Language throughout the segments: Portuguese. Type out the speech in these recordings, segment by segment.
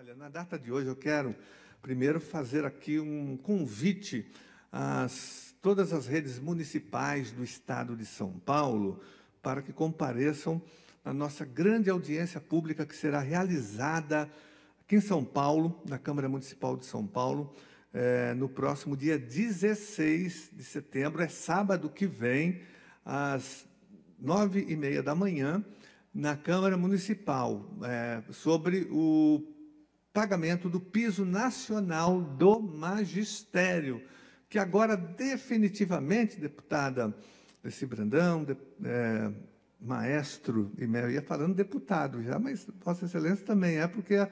Olha, na data de hoje eu quero primeiro fazer aqui um convite às todas as redes municipais do estado de São Paulo para que compareçam na nossa grande audiência pública que será realizada aqui em São Paulo, na Câmara Municipal de São Paulo, é, no próximo dia 16 de setembro, é sábado que vem, às nove e meia da manhã, na Câmara Municipal, é, sobre o pagamento do piso nacional do magistério, que agora definitivamente, deputada Desi Brandão, de, é, maestro, e eu ia falando deputado já, mas Vossa Excelência também é, porque é,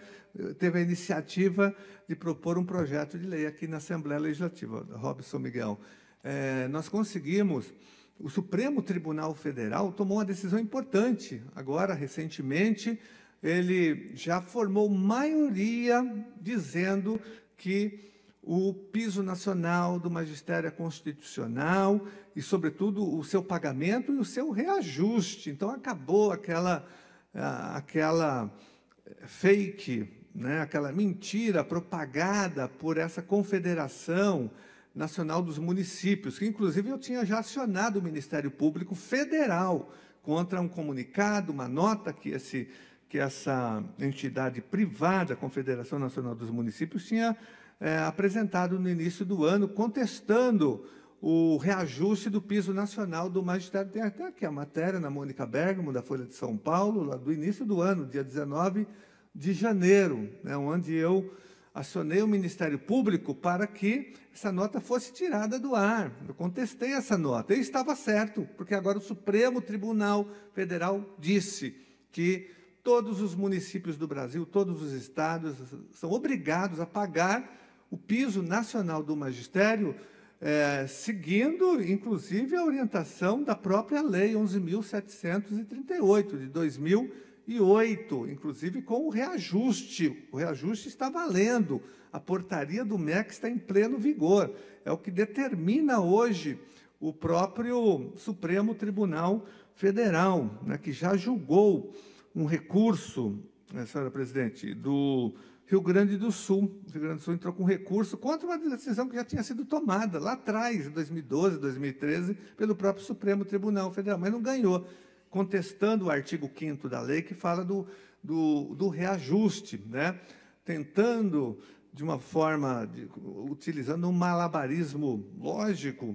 teve a iniciativa de propor um projeto de lei aqui na Assembleia Legislativa, Robson Miguel. É, nós conseguimos, o Supremo Tribunal Federal tomou uma decisão importante agora, recentemente, ele já formou maioria dizendo que o piso nacional do magistério é constitucional e, sobretudo, o seu pagamento e o seu reajuste. Então, acabou aquela, aquela fake, né, aquela mentira propagada por essa confederação nacional dos municípios, que, inclusive, eu tinha já acionado o Ministério Público Federal contra um comunicado, uma nota que esse que essa entidade privada, a Confederação Nacional dos Municípios, tinha é, apresentado no início do ano, contestando o reajuste do piso nacional do magistrado. Tem até aqui a matéria na Mônica Bergamo, da Folha de São Paulo, lá do início do ano, dia 19 de janeiro, né, onde eu acionei o Ministério Público para que essa nota fosse tirada do ar. Eu contestei essa nota. E estava certo, porque agora o Supremo Tribunal Federal disse que todos os municípios do Brasil, todos os estados são obrigados a pagar o piso nacional do magistério, é, seguindo, inclusive, a orientação da própria Lei 11.738, de 2008, inclusive com o reajuste. O reajuste está valendo, a portaria do MEC está em pleno vigor. É o que determina hoje o próprio Supremo Tribunal Federal, né, que já julgou um recurso, né, senhora presidente, do Rio Grande do Sul. O Rio Grande do Sul entrou com recurso contra uma decisão que já tinha sido tomada lá atrás, em 2012, 2013, pelo próprio Supremo Tribunal Federal, mas não ganhou, contestando o artigo 5 da lei que fala do, do, do reajuste, né? tentando, de uma forma, de, utilizando um malabarismo lógico,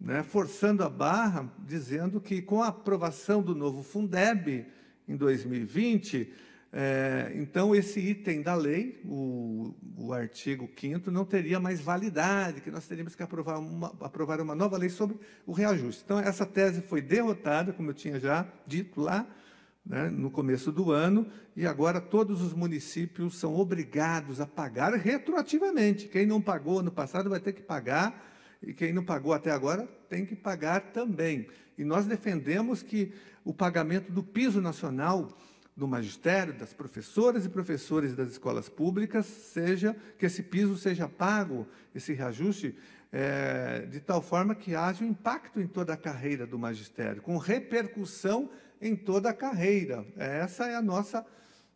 né? forçando a barra, dizendo que com a aprovação do novo Fundeb, em 2020. É, então, esse item da lei, o, o artigo 5, não teria mais validade, que nós teríamos que aprovar uma, aprovar uma nova lei sobre o reajuste. Então, essa tese foi derrotada, como eu tinha já dito lá né, no começo do ano, e agora todos os municípios são obrigados a pagar retroativamente. Quem não pagou ano passado vai ter que pagar e quem não pagou até agora tem que pagar também. E nós defendemos que o pagamento do piso nacional do magistério, das professoras e professores das escolas públicas, seja que esse piso seja pago, esse reajuste, é, de tal forma que haja um impacto em toda a carreira do magistério, com repercussão em toda a carreira. Essa é a nossa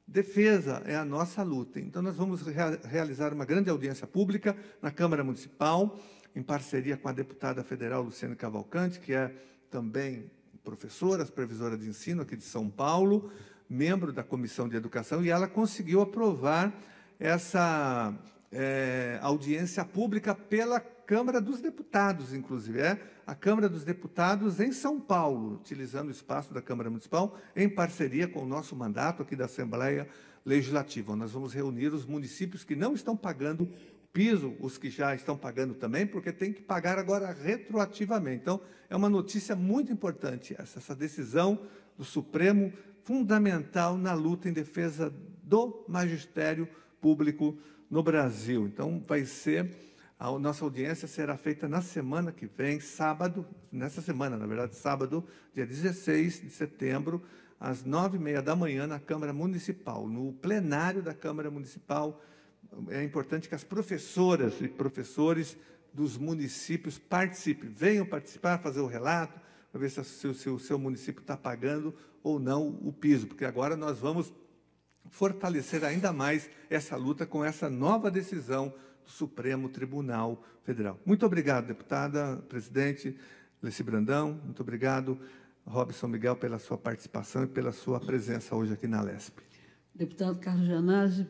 defesa, é a nossa luta. Então, nós vamos realizar uma grande audiência pública na Câmara Municipal, em parceria com a deputada federal Luciane Cavalcante, que é também professora, supervisora de ensino aqui de São Paulo, membro da Comissão de Educação, e ela conseguiu aprovar essa é, audiência pública pela Câmara dos Deputados, inclusive. É a Câmara dos Deputados em São Paulo, utilizando o espaço da Câmara Municipal, em parceria com o nosso mandato aqui da Assembleia Legislativa. Nós vamos reunir os municípios que não estão pagando piso os que já estão pagando também, porque tem que pagar agora retroativamente. Então, é uma notícia muito importante essa, essa decisão do Supremo, fundamental na luta em defesa do magistério público no Brasil. Então, vai ser. A nossa audiência será feita na semana que vem, sábado, nessa semana, na verdade, sábado, dia 16 de setembro, às nove e meia da manhã, na Câmara Municipal, no plenário da Câmara Municipal é importante que as professoras e professores dos municípios participem, venham participar, fazer o relato, para ver se o seu, se o seu município está pagando ou não o piso, porque agora nós vamos fortalecer ainda mais essa luta com essa nova decisão do Supremo Tribunal Federal. Muito obrigado, deputada, presidente Leci Brandão, muito obrigado, Robson Miguel, pela sua participação e pela sua presença hoje aqui na LESP. Deputado Carlos Janazzi,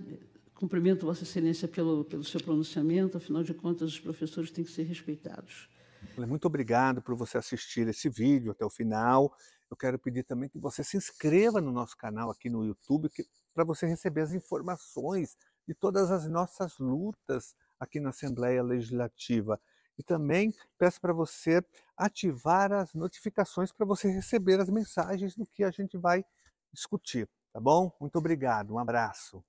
Cumprimento Vossa Excelência pelo, pelo seu pronunciamento, afinal de contas, os professores têm que ser respeitados. Muito obrigado por você assistir esse vídeo até o final. Eu quero pedir também que você se inscreva no nosso canal aqui no YouTube para você receber as informações de todas as nossas lutas aqui na Assembleia Legislativa. E também peço para você ativar as notificações para você receber as mensagens do que a gente vai discutir, tá bom? Muito obrigado, um abraço.